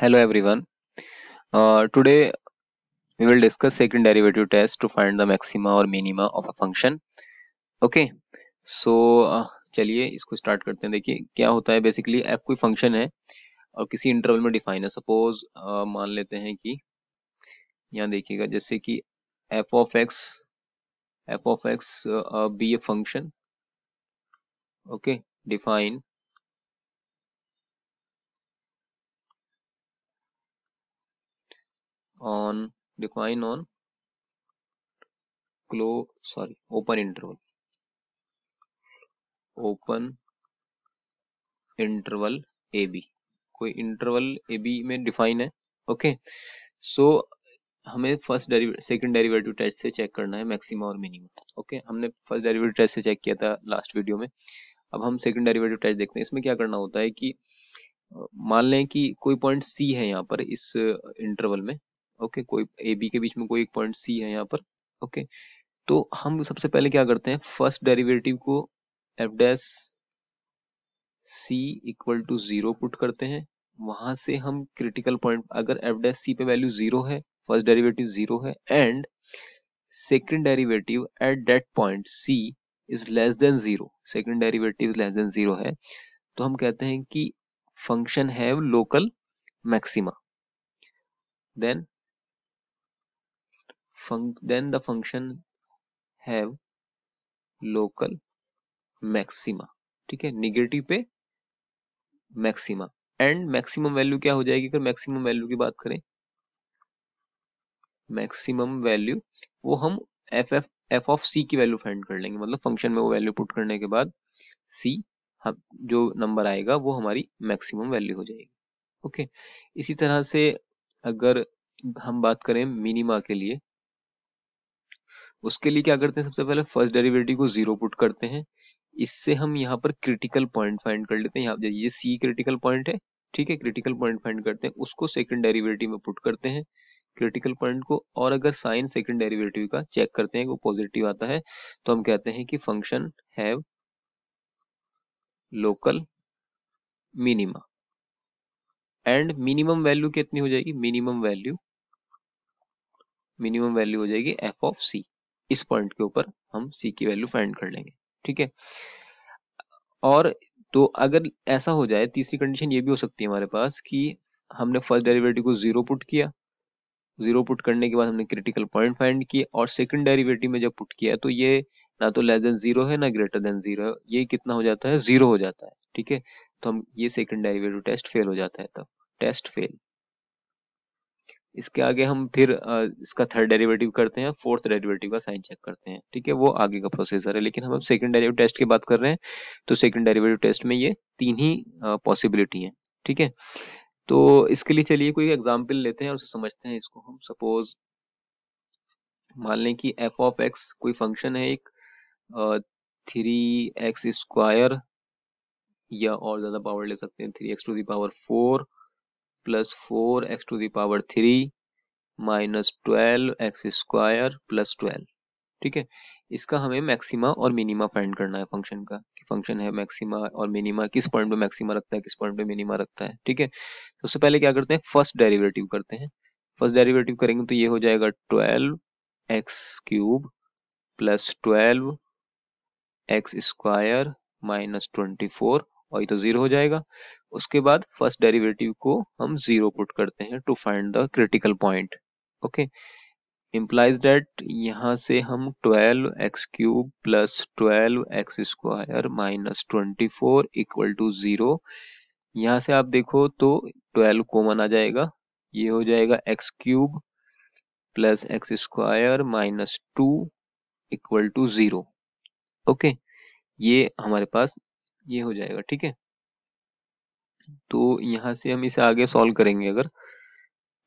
hello everyone uh, today we will discuss second derivative test to find the maxima or minima of a function okay so uh, चलिए इसको start करते हैं देखिए क्या होता है बेसिकली f कोई फंक्शन है और किसी इंटरवल में डिफाइन है सपोज uh, मान लेते हैं कि यहाँ देखिएगा जैसे कि f of x f of x uh, be a function okay define on decline on close sorry open interval open interval A B कोई इंटरवल ए बी में डिफाइन है ओके सो so, हमें फर्स्ट सेकंड डेरिवेटिव टेस्ट से check करना है maxima और minimum okay okay? हमने first derivative test से चेक किया था लास्ट वीडियो में अब हम सेकंड डेरिवेटिव टेस्ट देखते हैं इसमें क्या करना होता है कि मान लें कि कोई पॉइंट सी है यहाँ पर इस इंटरवल में ओके कोई ए बी के बीच में कोई एक पॉइंट सी है यहाँ पर ओके तो हम सबसे पहले क्या करते हैं फर्स्ट डेरिवेटिव को f dash c equal to zero put करते हैं वहां से हम क्रिटिकल पॉइंट अगर एफ डैस सी पे वैल्यू जीरो है फर्स्ट डेरिवेटिव जीरो है and second derivative at that point c is less than zero second derivative less than zero है तो हम कहते हैं कि function have local maxima then then the function have local maxima ठीक है निगेटिव पे मैक्सिमा एंड मैक्सिमम वैल्यू क्या हो जाएगी अगर मैक्सिमम वैल्यू की बात करें मैक्सिमम वैल्यू वो हम f f f of c की वैल्यू फाइंड कर लेंगे मतलब फंक्शन में वो वैल्यू पुट करने के बाद सी जो नंबर आएगा वो हमारी मैक्सिमम वैल्यू हो जाएगी ओके इसी तरह से अगर हम बात करें मिनिमा के लिए उसके लिए क्या करते हैं सबसे पहले फर्स्ट डेरिवेटिव को जीरो पुट करते हैं इससे हम यहाँ पर क्रिटिकल पॉइंट फाइंड कर लेते हैं यहाँ ये सी क्रिटिकल पॉइंट है ठीक है क्रिटिकल पॉइंट फाइंड करते हैं उसको सेकंड डेरिवेटिव में पुट करते हैं क्रिटिकल पॉइंट को और अगर साइन सेकंड डेरिवेटिव का चेक करते हैं वो पॉजिटिव आता है तो हम कहते हैं कि function have local minima and minimum value कितनी हो जाएगी मिनिमम वैल्यू मिनिमम वैल्यू हो जाएगी एफ ऑफ सी इस पॉइंट के ऊपर हम सी की वैल्यू फाइंड कर लेंगे ठीक है और तो अगर ऐसा हो जाए तीसरी कंडीशन ये भी हो सकती है हमारे पास कि हमने फर्स्ट डेरिवेटिव को जीरो पुट किया जीरो पुट करने के बाद हमने क्रिटिकल पॉइंट फाइंड किए और सेकंड डेरिवेटिव में जब पुट किया तो ये ना तो लेस देन जीरो है ना ग्रेटर देन जीरो ये कितना हो जाता है जीरो हो जाता है ठीक है तो हम ये सेकंड डेरिवेटिव टेस्ट फेल हो जाता है तब तो, टेस्ट फेल इसके आगे हम फिर इसका थर्ड डेरिवेटिव करते हैं फोर्थ डेरिवेटिव का साइन चेक करते हैं ठीक है वो आगे का प्रोसेसर है लेकिन हम अब सेकंड डेरिवेटिव टेस्ट की बात कर रहे हैं तो सेकंड डेरिवेटिव टेस्ट में ये तीन ही पॉसिबिलिटी है ठीक है तो इसके लिए चलिए कोई एग्जाम्पल लेते हैं और समझते हैं इसको हम सपोज मान लें कि एफ ऑफ एक्स कोई फंक्शन है एक थ्री एक्स स्क्वायर या और ज़्यादा पावर ले सकते हैं three x to the power four plus four x to the power three minus twelve x square plus twelve ठीक है इसका हमें मैक्सिमा और मिनिमा फाइंड करना है फंक्शन का कि फंक्शन है मैक्सिमा और मिनिमा किस पॉइंट पे मैक्सिमा रखता है किस पॉइंट पे मिनिमा रखता है ठीक है सबसे पहले क्या करते हैं फर्स्ट डेरिवेटिव करते हैं फर्स्ट डेरिवेटिव करेंगे तो ये हो जाएगा twelve x cube plus twelve x square minus twenty four और ये तो जीरो हो जाएगा उसके बाद फर्स्ट डेरिवेटिव को हम जीरो पुट करते हैं to find the critical point okay implies that यहाँ से हम 12 x cube plus twelve x square minus twenty four equal to zero यहाँ से आप देखो तो 12 कॉमन आ जाएगा ये हो जाएगा x cube plus x square minus two equal to zero okay ये हमारे पास ये हो जाएगा ठीक है तो यहाँ से हम इसे आगे सॉल्व करेंगे अगर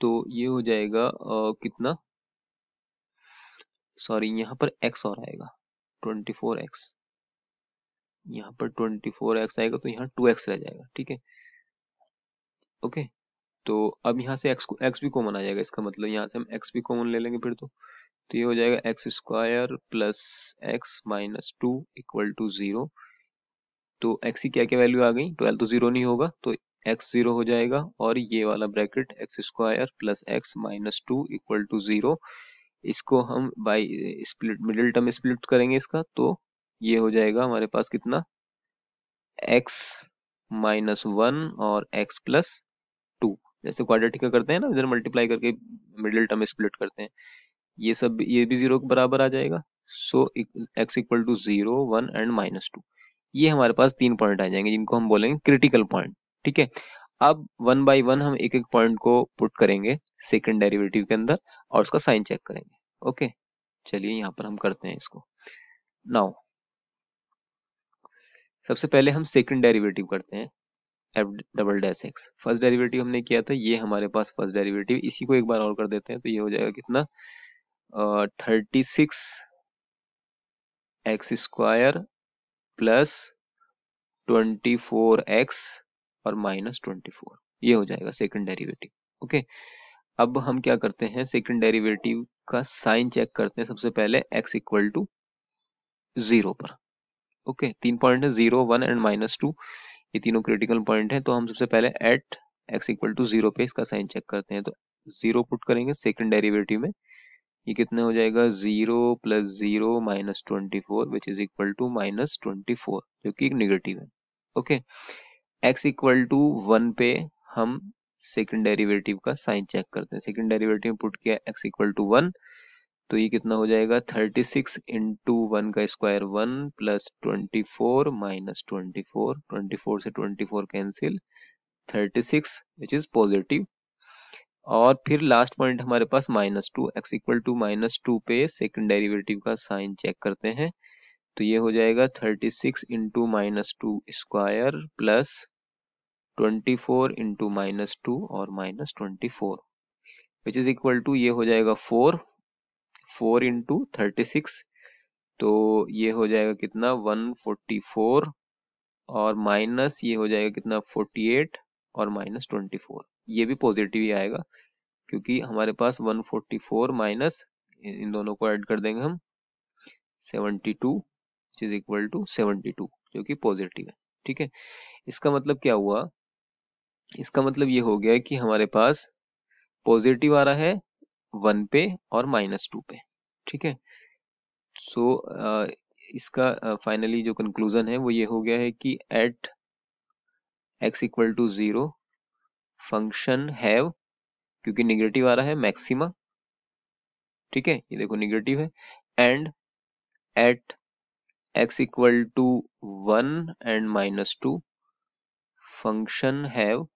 तो ये हो जाएगा आ, कितना सॉरी यहाँ पर x और आएगा 24x यहाँ पर 24x आएगा तो यहाँ 2x रह जाएगा ठीक है ओके तो अब यहाँ से x को x भी कॉमन आ जाएगा इसका मतलब यहाँ से हम x भी कॉमन ले लेंगे फिर तो तो ये हो जाएगा x square plus x minus two equal to zero तो x की क्या क्या वैल्यू आ गई ट्वेल्व तो जीरो नहीं होगा तो एक्स जीरो हो जाएगा और ये वाला bracket x square plus x minus two equal to zero इसको हम by split middle term split करेंगे इसका तो ये हो जाएगा हमारे पास कितना x माइनस वन और x प्लस टू जैसे क्वाड्रेटिक का करते हैं ना इधर मल्टीप्लाई करके मिडिल टर्म स्प्लिट करते हैं ये सब ये भी जीरो के बराबर आ जाएगा so x equal to zero one and minus two ये हमारे पास तीन पॉइंट आ जाएंगे जिनको हम बोलेंगे क्रिटिकल पॉइंट ठीक है अब वन बाई वन हम एक एक पॉइंट को पुट करेंगे सेकंड डेरिवेटिव के अंदर और उसका साइन चेक करेंगे ओके चलिए यहाँ पर हम करते हैं इसको नाउ सबसे पहले हम सेकंड डेरिवेटिव करते हैं f double dash x first derivative हमने किया था ये हमारे पास फर्स्ट डेरिवेटिव इसी को एक बार और कर देते हैं तो ये हो जाएगा कितना thirty six x square plus twenty four x और माइनस ट्वेंटी फोर ये हो जाएगा सेकंड डेरिवेटिव ओके अब हम क्या करते हैं सेकंड डेरिवेटिव का साइन चेक करते हैं सबसे पहले x इक्वल टू जीरो पर ओके तीन पॉइंट है zero one and minus two ये तीनों क्रिटिकल पॉइंट है तो हम सबसे पहले at x equal to zero पे इसका साइन चेक करते हैं तो जीरो पुट करेंगे सेकंड डेरिवेटिव में ये कितना हो जाएगा zero plus zero minus twenty four which is equal to minus twenty four जो कि निगेटिव है okay x equal to one पे हम सेकंड डेरिवेटिव का साइन चेक करते हैं सेकंड डेरिवेटिव पुट किया एक्स इक्वल टू वन तो ये कितना हो जाएगा थर्टी सिक्स इंटू वन का square one plus twenty four minus twenty four twenty four से twenty four cancel thirty six which is positive और फिर लास्ट पॉइंट हमारे पास minus two x equal to minus two पे second derivative का sign check करते हैं तो ये हो जाएगा thirty six into minus two square plus twenty four into minus two और minus twenty four which is equal to ये हो जाएगा four four into thirty six तो ये हो जाएगा कितना वन फोर्टी फोर और माइनस ये हो जाएगा कितना फोर्टी एट और माइनस ट्वेंटी फोर ये भी पॉजिटिव ही आएगा क्योंकि हमारे पास 144 फोर्टी फोर माइनस इन दोनों को ऐड कर देंगे हम 72 two is equal to 72 two जो कि पॉजिटिव है ठीक है इसका मतलब क्या हुआ इसका मतलब ये हो गया कि हमारे पास पॉजिटिव आ रहा है वन पे और माइनस टू पे ठीक है सो so, इसका फाइनली जो कंक्लूजन है वो ये हो गया है कि at x equal to zero function have क्योंकि निगेटिव आ रहा है मैक्सिमा ठीक है ये देखो निगेटिव है and at x equal to one and minus two function have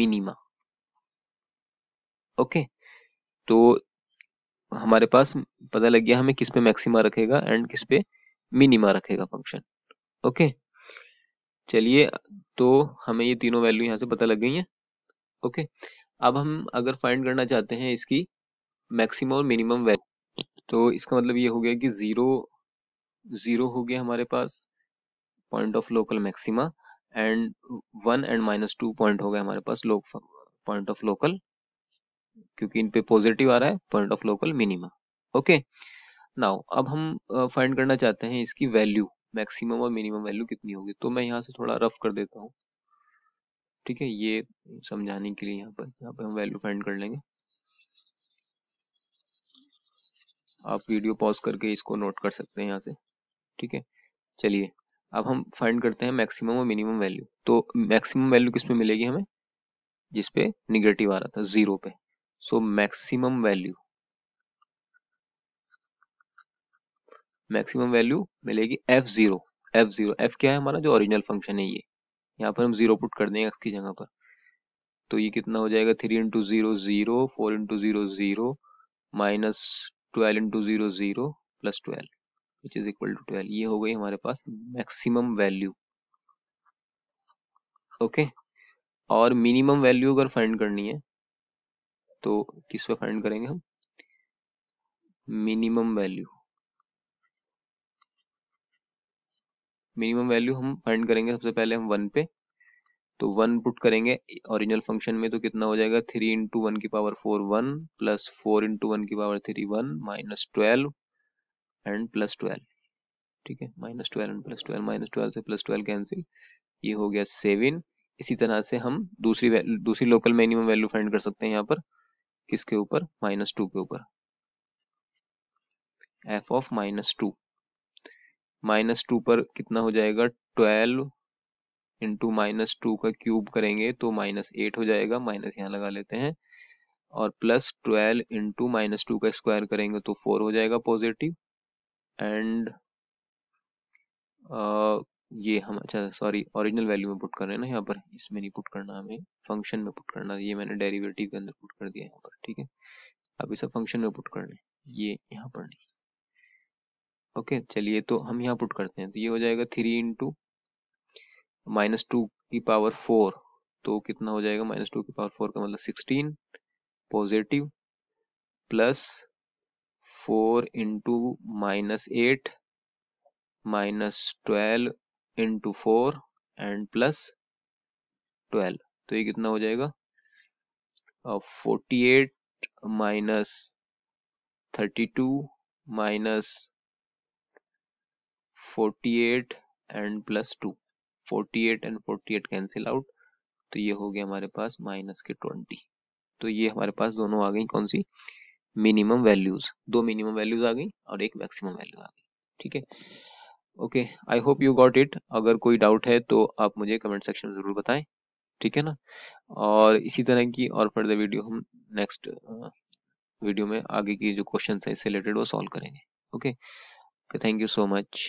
minima okay तो हमारे पास पता लग गया हमें किस पे मैक्सिमा रखेगा एंड किस पे मिनिमा रखेगा फंक्शन ओके okay? चलिए तो हमें ये तीनों वैल्यू यहाँ से पता लग गई हैं ओके अब हम अगर फाइंड करना चाहते हैं इसकी मैक्सिमम और मिनिमम वैल्यू तो इसका मतलब ये हो गया कि ज़ीरो ज़ीरो हो गया हमारे पास point of local maxima and one and minus two point हो गया हमारे पास लोक पॉइंट ऑफ लोकल क्योंकि इन पे पॉजिटिव आ रहा है point of local minima okay now अब हम फाइंड करना चाहते हैं इसकी वैल्यू मैक्सिमम और मिनिमम वैल्यू कितनी होगी तो मैं यहाँ से थोड़ा रफ कर देता हूँ ठीक है ये समझाने के लिए यहाँ पर यहाँ पर हम वैल्यू फाइंड कर लेंगे आप वीडियो पॉज करके इसको नोट कर सकते हैं यहाँ से ठीक है चलिए अब हम फाइंड करते हैं मैक्सिमम और मिनिमम वैल्यू तो मैक्सिमम वैल्यू किस पे मिलेगी हमें जिसपे निगेटिव आ रहा था जीरो पे so maximum value maximum value मिलेगी f zero f zero f क्या है हमारा जो ओरिजिनल फंक्शन है ये यहाँ पर हम जीरो पुट कर देंगे एक्स की जगह पर तो ये कितना हो जाएगा three into zero zero four into zero zero minus twelve into zero zero plus twelve which is equal to twelve ये हो गई हमारे पास मैक्सिमम वैल्यू ओके और मिनिमम वैल्यू अगर फाइंड करनी है तो किस पे फाइंड करेंगे हम मिनिमम वैल्यू मिनिमम वैल्यू हम फाइंड करेंगे सबसे पहले हम वन पे तो वन पुट करेंगे ओरिजिनल फंक्शन में तो कितना हो जाएगा थ्री इंटू वन की power four one plus four into one की power three one minus twelve and plus twelve ठीक है minus twelve and plus twelve minus twelve से प्लस ट्वेल्व कैंसिल ये हो गया सेवन इसी तरह से हम दूसरी दूसरी लोकल मिनिमम वैल्यू फाइंड कर सकते हैं यहाँ पर किसके ऊपर माइनस टू के ऊपर f of minus two minus two पर कितना हो जाएगा ट्वेल्व इंटू माइनस टू का क्यूब करेंगे तो माइनस एट हो जाएगा माइनस यहाँ लगा लेते हैं और plus twelve into minus two का स्क्वायर करेंगे तो फोर हो जाएगा पॉजिटिव एंड ये हम अच्छा सॉरी ओरिजिनल वैल्यू में पुट कर रहे हैं ना यहाँ पर इसमें नहीं पुट करना हमें फंक्शन में पुट करना ये मैंने डेरिवेटिव के अंदर पुट कर दिया यहाँ पर ठीक है अब इसे फंक्शन में पुट कर लें ये यहाँ पर नहीं ओके चलिए तो हम यहाँ पुट करते हैं तो ये हो जाएगा थ्री इंटू माइनस टू की पावर फोर तो कितना हो जाएगा माइनस टू की पावर फोर का मतलब sixteen positive plus four into minus eight minus twelve into four and plus twelve तो ये कितना हो जाएगा forty eight minus thirty two minus 48 and plus two 48 and 48 cancel out तो ये हो गया हमारे पास माइनस के 20 तो ये हमारे पास दोनों आ गई कौन सी मिनिमम वैल्यूज दो मिनिमम वैल्यूज आ गई और एक मैक्सिमम वैल्यू आ गई ठीक है okay I hope you got it अगर कोई डाउट है तो आप मुझे कमेंट सेक्शन में ज़रूर बताएं ठीक है ना और इसी तरह की और फर्दर वीडियो हम नेक्स्ट वीडियो uh, में आगे की जो क्वेश्चन है इससे रिलेटेड वो सॉल्व करेंगे okay thank you so much